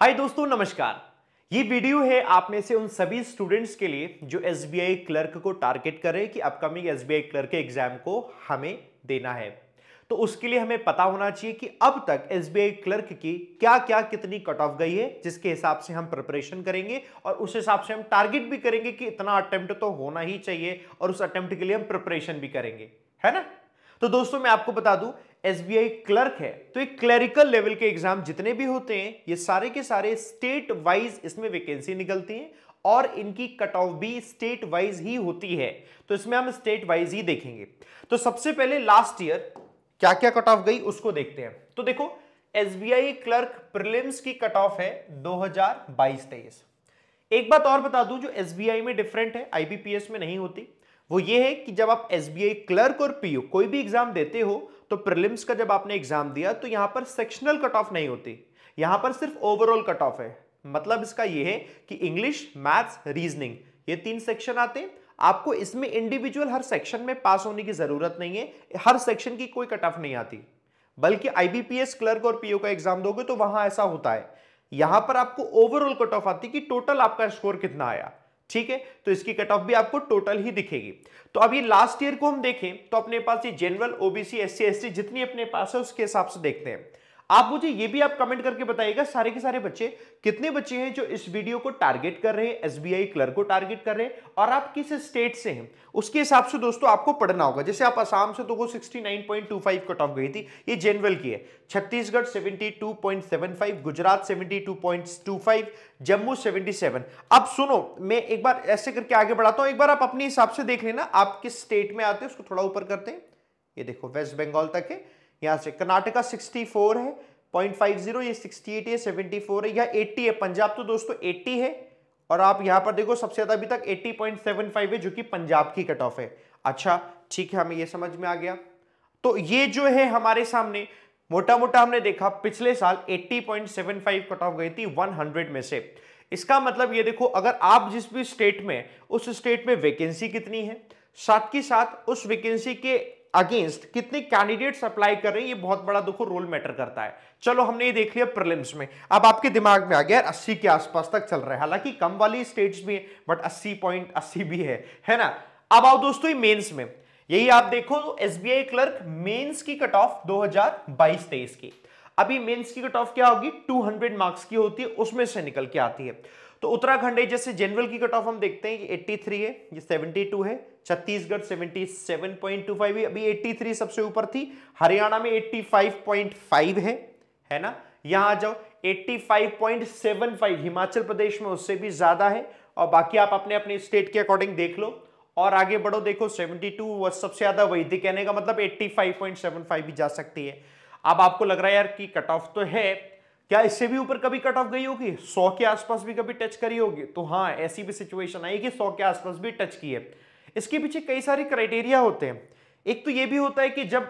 हाय दोस्तों नमस्कार ये वीडियो है आप में से उन सभी स्टूडेंट्स के लिए जो एस क्लर्क को टारगेट कर रहे हैं कि अपकमिंग एस क्लर्क के एग्जाम को हमें देना है तो उसके लिए हमें पता होना चाहिए कि अब तक एस क्लर्क की क्या क्या कितनी कट ऑफ गई है जिसके हिसाब से हम प्रिपरेशन करेंगे और उस हिसाब से हम टारगेट भी करेंगे कि इतना अटेम्प्ट तो होना ही चाहिए और उस अटेम्प्ट के लिए हम प्रिपरेशन भी करेंगे है ना तो दोस्तों मैं आपको बता दूं एसबीआई क्लर्क है तो एक क्लरिकल लेवल के एग्जाम जितने भी होते हैं ये सारे के सारे स्टेट वाइज इसमें वैकेंसी निकलती है और इनकी कट ऑफ भी स्टेट वाइज ही होती है तो इसमें हम स्टेट वाइज ही देखेंगे तो सबसे पहले लास्ट ईयर क्या क्या कट ऑफ गई उसको देखते हैं तो देखो एसबीआई क्लर्क प्रिलिम्स की कट ऑफ है 2022-23 एक बात और बता दूं जो एसबीआई में डिफरेंट है आईबीपीएस में नहीं होती वो ये है कि जब आप एसबीआई क्लर्क और पीयू कोई भी एग्जाम देते हो तो प्रिलिम्स का जब आपने एग्जाम दिया तो यहां पर सेक्शनल कट ऑफ नहीं होती यहां पर सिर्फ ओवरऑल कट ऑफ है मतलब इसका यह है कि इंग्लिश मैथ्स रीजनिंग ये तीन सेक्शन आते हैं आपको इसमें इंडिविजुअल हर सेक्शन में पास होने की जरूरत नहीं है हर सेक्शन की कोई कट ऑफ नहीं आती बल्कि आईबीपीएस क्लर्क और पीओ का एग्जाम दोगे तो वहां ऐसा होता है यहां पर आपको ओवरऑल कट ऑफ आती कि टोटल आपका स्कोर कितना आया ठीक है तो इसकी कट ऑफ भी आपको टोटल ही दिखेगी तो अभी लास्ट ईयर को हम देखें तो अपने पास ये जनरल ओबीसी एस सी जितनी अपने पास है उसके हिसाब से देखते हैं आप मुझे ये भी आप कमेंट करके बताइएगा सारे के सारे बच्चे कितने बच्चे हैं जो इस वीडियो को टारगेट कर रहे हैं एसबीआई क्लर्क को टारगेट कर रहे हैं और आप किस स्टेट से हैं उसके हिसाब से दोस्तों आपको पढ़ना होगा जैसे आप आसाम से तो वो 69.25 कट ऑफ गई थी ये जनरल की है छत्तीसगढ़ 72.75 गुजरात 72.25 जम्मू 77 अब सुनो मैं एक बार ऐसे करके आगे बढ़ाता हूं एक बार आप अपने हिसाब से देख लेना आप किस स्टेट में आते हैं उसको थोड़ा ऊपर करते हैं ये देखो वेस्ट बंगाल तक है यहां से कर्नाटका 64 है 0.50 ये 68 है 74 है या 80 है पंजाब तो दोस्तों 80 है और आप यहां पर देखो सबसे ज़्यादा अभी तक 80.75 है जो कि पंजाब की कट ऑफ है अच्छा ठीक है हमें ये समझ में आ गया तो ये जो है हमारे सामने मोटा मोटा हमने देखा पिछले साल 80.75 कट ऑफ गई थी 100 में से इसका मतलब ये देखो अगर आप जिस भी स्टेट में उस स्टेट में वैकेंसी कितनी है साथ ही साथ उस वैकेंसी के अगेंस्ट कितने कैंडिडेट्स अप्लाई कर रहे हैं ये बहुत बड़ा देखो रोल मैटर करता है चलो हमने ये देख लिया प्रिलिम्स में अब आपके दिमाग में आ गया अस्सी के आसपास तक चल रहा है हालांकि कम वाली स्टेट्स भी है बट अस्सी पॉइंट अस्सी भी है है ना अब आओ दोस्तों ये मेंस में यही आप देखो S B I clerk mains की कट ऑफ दो हजार बाईस तेईस की अभी मेन्स की कट ऑफ क्या होगी 200 मार्क्स की होती है उसमें से निकल के आती है तो उत्तराखंड है जैसे जनरल की कट ऑफ हम देखते हैं कि 83 है ये 72 है छत्तीसगढ़ 77.25 है अभी 83 सबसे ऊपर थी हरियाणा में 85.5 है है ना यहां आ जाओ 85.75 हिमाचल प्रदेश में उससे भी ज्यादा है और बाकी आप अपने अपने स्टेट के अकॉर्डिंग देख लो और आगे बढ़ो देखो 72 टू सबसे ज्यादा वही कहने का मतलब 85.75 भी जा सकती है अब आपको लग रहा है यार कि कट ऑफ तो है क्या इससे भी ऊपर कभी कट ऑफ गई होगी 100 के आसपास भी कभी टच करी होगी तो हाँ ऐसी भी सिचुएशन आई कि 100 के आसपास भी टच की है इसके पीछे कई सारे क्राइटेरिया होते हैं एक तो ये भी होता है कि जब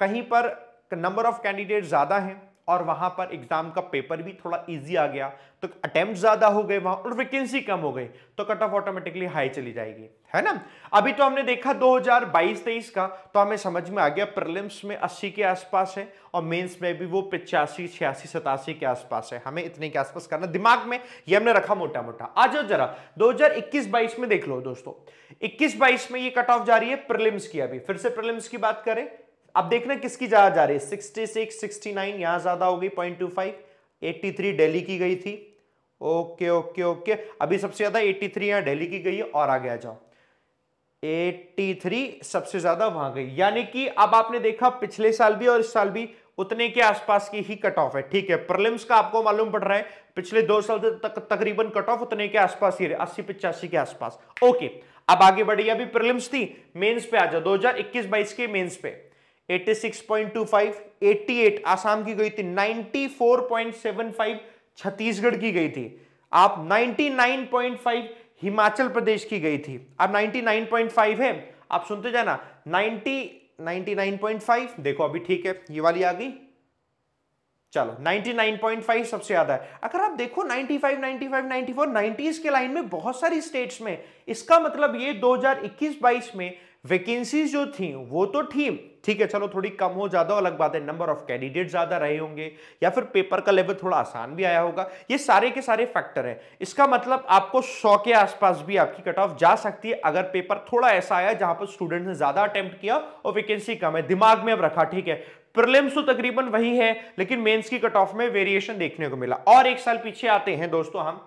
कहीं पर नंबर ऑफ कैंडिडेट ज़्यादा हैं और वहां पर एग्जाम का पेपर भी थोड़ा इजी आ गया तो अटेम्प्ट ज्यादा हो गए वहां और वैकेंसी कम हो गई तो कट ऑफ ऑटोमेटिकली हाई चली जाएगी है ना अभी तो हमने देखा 2022-23 का तो हमें समझ में आ गया प्रलिम्स में 80 के आसपास है और मेंस में भी वो पिचासी छियासी सतासी के आसपास है हमें इतने के आसपास करना दिमाग में ये हमने रखा मोटा मोटा आ जाओ जरा 2021-22 में देख लो दोस्तों 21-22 में ये कट ऑफ जा रही है प्रिलिम्स की अभी फिर से प्रिलिम्स की बात करें अब देखना किसकी ज्यादा जा रही है सिक्सटी सिक्स सिक्सटी यहां ज्यादा हो गई पॉइंट टू फाइव एट्टी डेली की गई थी ओके ओके ओके अभी सबसे ज्यादा 83 थ्री यहां डेली की गई है और आगे आ जाओ 83 सबसे ज्यादा वहां गई यानी कि अब आपने देखा पिछले साल भी और इस साल भी उतने के आसपास की ही कट ऑफ है ठीक है प्रलिम्स का आपको मालूम पड़ रहा है पिछले दो साल तक तकरीबन कट ऑफ उतने के आसपास ही रहे अस्सी पिचासी के आसपास ओके अब आगे बढ़िए अभी प्रलिम्स थी मेंस पे आ जाओ 2021 हजार के मेंस पे 86.25, 88 आसाम की गई थी 94.75 छत्तीसगढ़ की गई थी आप 99.5 हिमाचल प्रदेश की गई थी आप 99.5 है आप सुनते जाना 90 99.5 देखो अभी ठीक है ये वाली आ गई चलो 99.5 सबसे ज्यादा है अगर आप देखो 95, 95, 94, 90s के लाइन में बहुत सारी स्टेट्स में इसका मतलब ये 2021-22 में वैकेंसीज जो थी वो तो थी ठीक है चलो थोड़ी कम हो ज़्यादा अलग बात है नंबर ऑफ कैंडिडेट ज़्यादा रहे होंगे या फिर पेपर का लेवल थोड़ा आसान भी आया होगा ये सारे के सारे फैक्टर हैं इसका मतलब आपको सौ के आसपास भी आपकी कट ऑफ जा सकती है अगर पेपर थोड़ा ऐसा आया जहां पर स्टूडेंट ने ज़्यादा अटेम्प्ट किया और वेकेंसी कम है दिमाग में अब रखा ठीक है प्रलिम्स तो तकरीबन वही है लेकिन मेंस की कट ऑफ में वेरिएशन देखने को मिला और एक साल पीछे आते हैं दोस्तों हम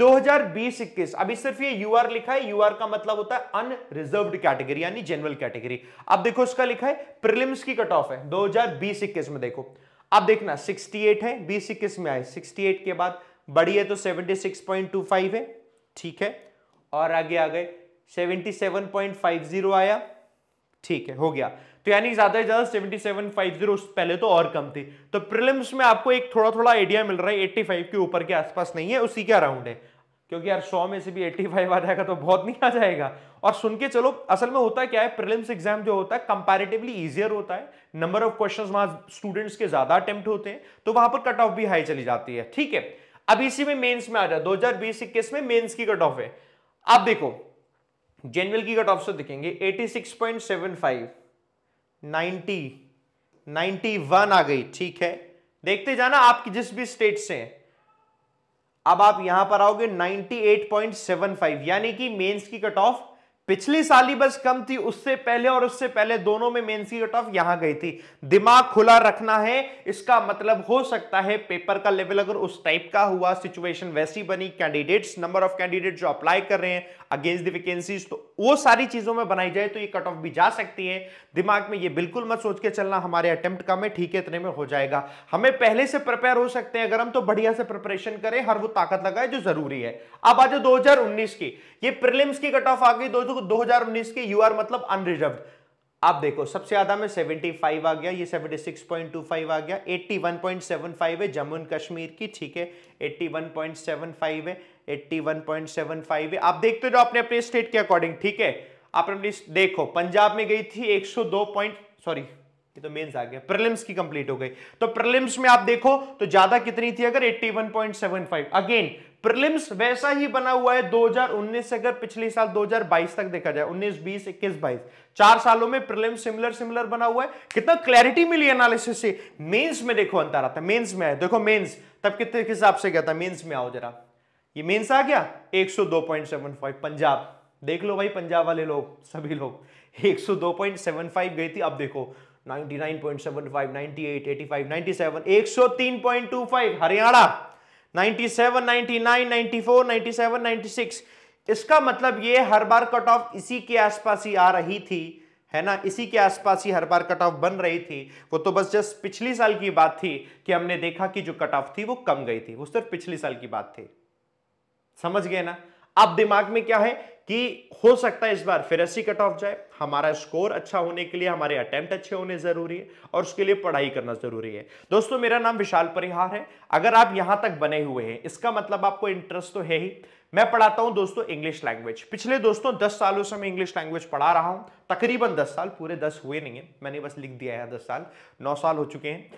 2021 अभी सिर्फ ये यूआर लिखा है यूआर का मतलब होता है अनरिजर्व कैटेगरी यानी जनरल कैटेगरी अब देखो इसका लिखा है प्रीलिम्स की कट ऑफ है 2020 में देखो अब देखना 68 है बीस इक्कीस में आए 68 के बाद बड़ी है तो 76.25 है ठीक है और आगे आ गए 77.50 आया ठीक है हो गया तो यानी ज्यादा ज्यादा सेवेंटी सेवन फाइव जीरो पहले तो और कम थी तो प्रिलिम्स में आपको एक थोड़ा थोड़ा आइडिया मिल रहा है एट्टी फाइव के ऊपर के आसपास नहीं है उसी के अराउंड है क्योंकि यार सौ में से भी एट्टी फाइव आ जाएगा तो बहुत नहीं आ जाएगा और सुन के चलो असल में होता क्या है प्रिलिम्स एग्जाम जो होता है कंपेरेटिवली ईजियर होता है नंबर ऑफ क्वेश्चन वहां स्टूडेंट्स के ज्यादा अटेम्प्ट होते हैं तो वहां पर कट ऑफ भी हाई चली जाती है ठीक है अब इसी में मेन्स में आ जाए 2020-21 में मेन्स की कट ऑफ है आप देखो जनरल की कट ऑफ से दिखेंगे 86.75 90 91 आ गई ठीक है देखते जाना आपकी जिस भी स्टेट से हैं अब आप यहां पर आओगे 98.75 यानी कि मेंस की कट ऑफ पिछली साली बस कम थी उससे पहले और उससे पहले दोनों में मेन सी कट ऑफ यहां गई थी दिमाग खुला रखना है इसका मतलब हो सकता है पेपर का लेवल अगर उस टाइप का हुआ सिचुएशन वैसी बनी कैंडिडेट्स नंबर ऑफ कैंडिडेट जो अप्लाई कर रहे हैं अगेंस्ट द वैकेंसीज तो वो सारी चीजों में बनाई जाए तो ये कट ऑफ भी जा सकती है दिमाग में ये बिल्कुल मत सोच के चलना हमारे अटेम्प्ट कम है ठीक है इतने में हो जाएगा हमें पहले से प्रिपेयर हो सकते हैं अगर हम तो बढ़िया से प्रिपरेशन करें हर वो ताकत लगाए जो जरूरी है अब दो हजार उन्नीस की ये प्रिलिम्स की कट ऑफ आ गई दो हजार उन्नीस की यू आर मतलब अनरिजर्व आप देखो सबसे ज्यादा में 75 आ गया ये 76.25 आ गया 81.75 है जम्मू एंड कश्मीर की ठीक है 81.75 है 81.75 आप देखते हो अपने अपने स्टेट के अकॉर्डिंग ठीक है आप अपने देखो पंजाब में गई थी 102 पॉइंट सॉरी ये तो मेंस आ गया प्रीलिम्स की कंप्लीट हो गई तो प्रीलिम्स में आप देखो तो ज्यादा कितनी थी अगर 81.75 अगेन प्रीलिम्स वैसा ही बना हुआ है 2019 से अगर पिछले साल 2022 तक देखा जाए 19 20 21 22 चार सालों में प्रीलिम्स सिमिलर सिमिलर बना हुआ है कितना क्लैरिटी मिली एनालिसिस से मेंस में देखो अंतर आता है मेंस में है देखो मेंस तब कितने हिसाब से गया था मेंस में आओ जरा ये मेंस आ गया 102.75 पंजाब देख लो भाई पंजाब वाले लोग सभी लोग 102.75 गई थी अब देखो 99.75 98 85 97 103.25 हरियाणा 97 99 94 97 96 इसका मतलब ये हर बार कट ऑफ इसी के आसपास ही आ रही थी है ना इसी के आसपास ही हर बार कट ऑफ बन रही थी वो तो बस जस्ट पिछली साल की बात थी कि हमने देखा कि जो कट ऑफ थी वो कम गई थी वो सिर्फ पिछली साल की बात थी समझ गए ना अब दिमाग में क्या है कि हो सकता है इस बार फिर ऐसी कट ऑफ जाए हमारा स्कोर अच्छा होने के लिए हमारे अटेम्प्ट अच्छे होने जरूरी है और उसके लिए पढ़ाई करना जरूरी है दोस्तों मेरा नाम विशाल परिहार है अगर आप यहां तक बने हुए हैं इसका मतलब आपको इंटरेस्ट तो है ही मैं पढ़ाता हूं दोस्तों इंग्लिश लैंग्वेज पिछले दोस्तों दस सालों से मैं इंग्लिश लैंग्वेज पढ़ा रहा हूं तकरीबन दस साल पूरे दस हुए नहीं है मैंने बस लिख दिया है दस साल नौ साल हो चुके हैं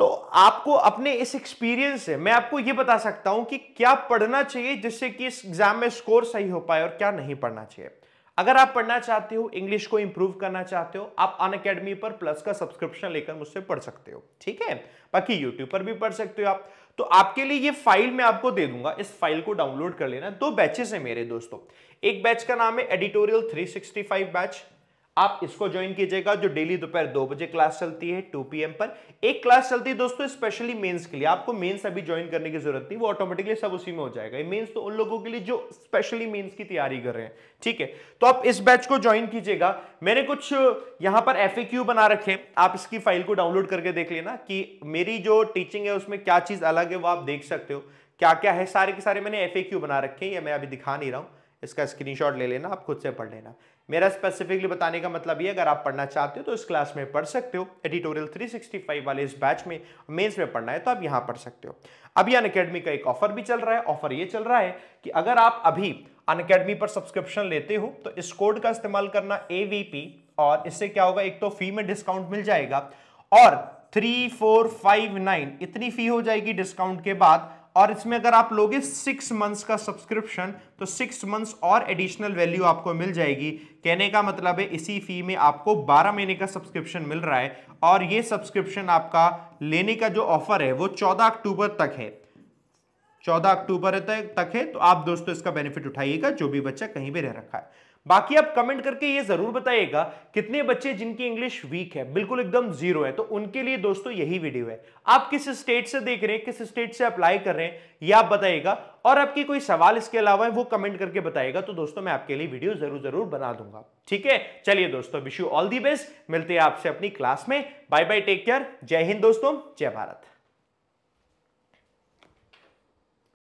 तो आपको अपने इस एक्सपीरियंस से मैं आपको यह बता सकता हूं कि क्या पढ़ना चाहिए जिससे कि इस एग्जाम में स्कोर सही हो पाए और क्या नहीं पढ़ना चाहिए अगर आप पढ़ना चाहते हो इंग्लिश को इंप्रूव करना चाहते हो आप अन अकेडमी पर प्लस का सब्सक्रिप्शन लेकर मुझसे पढ़ सकते हो ठीक है बाकी यूट्यूब पर भी पढ़ सकते हो आप तो आपके लिए ये फाइल मैं आपको दे दूंगा इस फाइल को डाउनलोड कर लेना दो बैचेस है मेरे दोस्तों एक बैच का नाम है एडिटोरियल 365 बैच आप इसको ज्वाइन कीजिएगा जो डेली दोपहर दो बजे क्लास चलती है टू पीएम पर एक क्लास चलती है दोस्तों स्पेशली मेंस के लिए आपको मेंस अभी ज्वाइन करने की जरूरत नहीं वो ऑटोमेटिकली सब उसी में हो जाएगा मेंस तो उन लोगों के लिए जो स्पेशली मेंस की तैयारी कर रहे हैं ठीक है तो आप इस बैच को ज्वाइन कीजिएगा मैंने कुछ यहां पर एफ बना रखे आप इसकी फाइल को डाउनलोड करके देख लेना कि मेरी जो टीचिंग है उसमें क्या चीज अलग है वो आप देख सकते हो क्या क्या है सारे के सारे मैंने एफ बना रखे हैं या मैं अभी दिखा नहीं रहा हूं इसका स्क्रीनशॉट ले लेना आप खुद से पढ़ लेना मेरा स्पेसिफिकली बताने का मतलब ये अगर आप पढ़ना चाहते हो तो इस क्लास में पढ़ सकते हो एडिटोरियल 365 वाले इस बैच में मेंस में पढ़ना है तो आप यहाँ पढ़ सकते हो अभी अन अकेडमी का एक ऑफर भी चल रहा है ऑफर ये चल रहा है कि अगर आप अभी अन अकेडमी पर सब्सक्रिप्शन लेते हो तो इस कोड का इस्तेमाल करना ए और इससे क्या होगा एक तो फी में डिस्काउंट मिल जाएगा और थ्री फोर फाइव नाइन इतनी फी हो जाएगी डिस्काउंट के बाद और इसमें अगर आप लोगे सिक्स मंथ्स का सब्सक्रिप्शन तो सिक्स मंथ्स और एडिशनल वैल्यू आपको मिल जाएगी कहने का मतलब है इसी फी में आपको बारह महीने का सब्सक्रिप्शन मिल रहा है और ये सब्सक्रिप्शन आपका लेने का जो ऑफर है वो चौदह अक्टूबर तक है चौदह अक्टूबर तक है तो आप दोस्तों इसका बेनिफिट उठाइएगा जो भी बच्चा कहीं भी रह रखा है बाकी आप कमेंट करके ये जरूर बताइएगा कितने बच्चे जिनकी इंग्लिश वीक है बिल्कुल एकदम जीरो है तो उनके लिए दोस्तों यही वीडियो है आप किस स्टेट से देख रहे हैं किस स्टेट से अप्लाई कर रहे हैं ये आप बताइएगा और आपके कोई सवाल इसके अलावा है वो कमेंट करके बताइएगा तो दोस्तों मैं आपके लिए वीडियो जरूर जरूर बना दूंगा ठीक है चलिए दोस्तों wish you all the best मिलते हैं आपसे अपनी क्लास में बाय बाय टेक केयर जय हिंद दोस्तों जय भारत